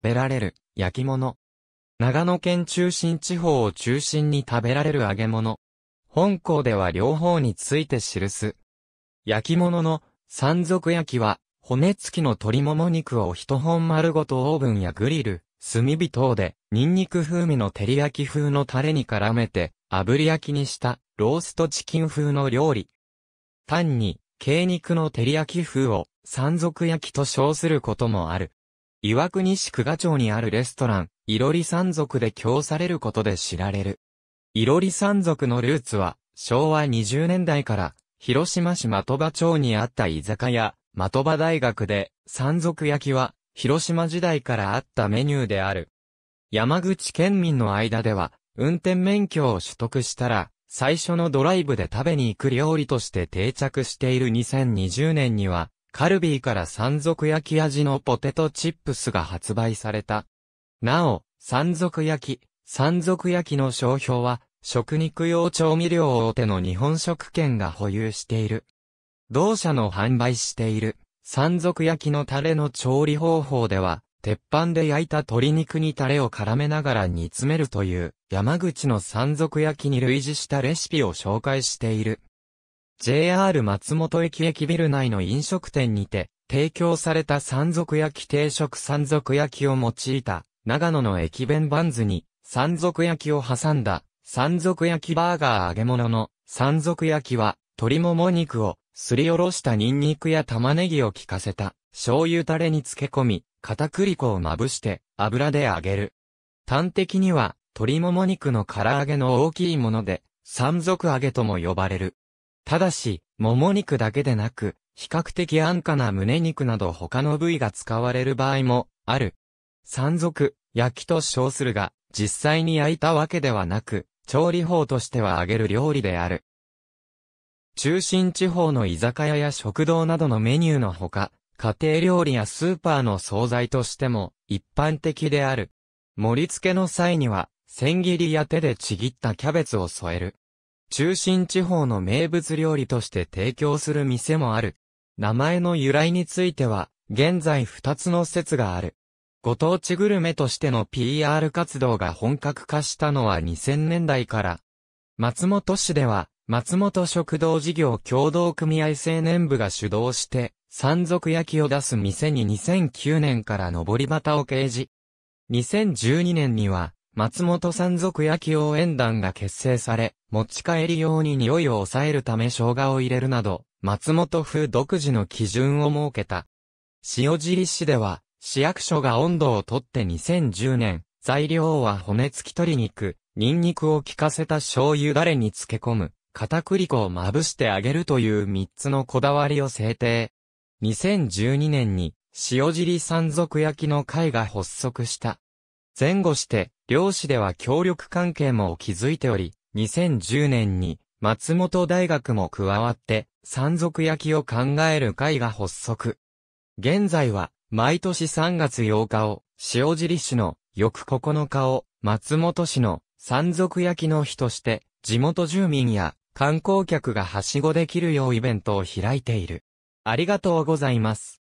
食べられる、焼き物。長野県中心地方を中心に食べられる揚げ物。本校では両方について記す。焼き物の山賊焼きは、骨付きの鶏もも肉を一本丸ごとオーブンやグリル、炭火等で、ニンニク風味の照り焼き風のタレに絡めて、炙り焼きにした、ローストチキン風の料理。単に、鶏肉の照り焼き風を、山賊焼きと称することもある。岩国市久賀町にあるレストラン、いろり山族で供されることで知られる。いろり山族のルーツは、昭和20年代から、広島市的場町にあった居酒屋、的場大学で、山族焼きは、広島時代からあったメニューである。山口県民の間では、運転免許を取得したら、最初のドライブで食べに行く料理として定着している2020年には、カルビーから山賊焼き味のポテトチップスが発売された。なお、山賊焼き、山賊焼きの商標は、食肉用調味料大手の日本食券が保有している。同社の販売している、山賊焼きのタレの調理方法では、鉄板で焼いた鶏肉にタレを絡めながら煮詰めるという、山口の山賊焼きに類似したレシピを紹介している。JR 松本駅駅ビル内の飲食店にて、提供された山賊焼き定食山賊焼きを用いた、長野の駅弁バンズに、山賊焼きを挟んだ、山賊焼きバーガー揚げ物の、山賊焼きは、鶏もも肉を、すりおろしたニンニクや玉ねぎを効かせた、醤油タレに漬け込み、片栗粉をまぶして、油で揚げる。端的には、鶏もも肉の唐揚げの大きいもので、山賊揚げとも呼ばれる。ただし、もも肉だけでなく、比較的安価な胸肉など他の部位が使われる場合もある。山賊、焼きと称するが、実際に焼いたわけではなく、調理法としては揚げる料理である。中心地方の居酒屋や食堂などのメニューのほか、家庭料理やスーパーの惣菜としても一般的である。盛り付けの際には、千切りや手でちぎったキャベツを添える。中心地方の名物料理として提供する店もある。名前の由来については、現在二つの説がある。ご当地グルメとしての PR 活動が本格化したのは2000年代から。松本市では、松本食堂事業共同組合青年部が主導して、山賊焼きを出す店に2009年から上り旗を掲示。2012年には、松本山賊焼き応援団が結成され、持ち帰り用に匂いを抑えるため生姜を入れるなど、松本風独自の基準を設けた。塩尻市では、市役所が温度をとって2010年、材料は骨付き鶏肉、ニンニクを効かせた醤油ダレに漬け込む、片栗粉をまぶしてあげるという3つのこだわりを制定。2012年に、塩尻山賊焼きの会が発足した。前後して、両市では協力関係も築いており、2010年に松本大学も加わって、山賊焼きを考える会が発足。現在は、毎年3月8日を、塩尻市の翌9日を、松本市の山賊焼きの日として、地元住民や観光客がはしごできるようイベントを開いている。ありがとうございます。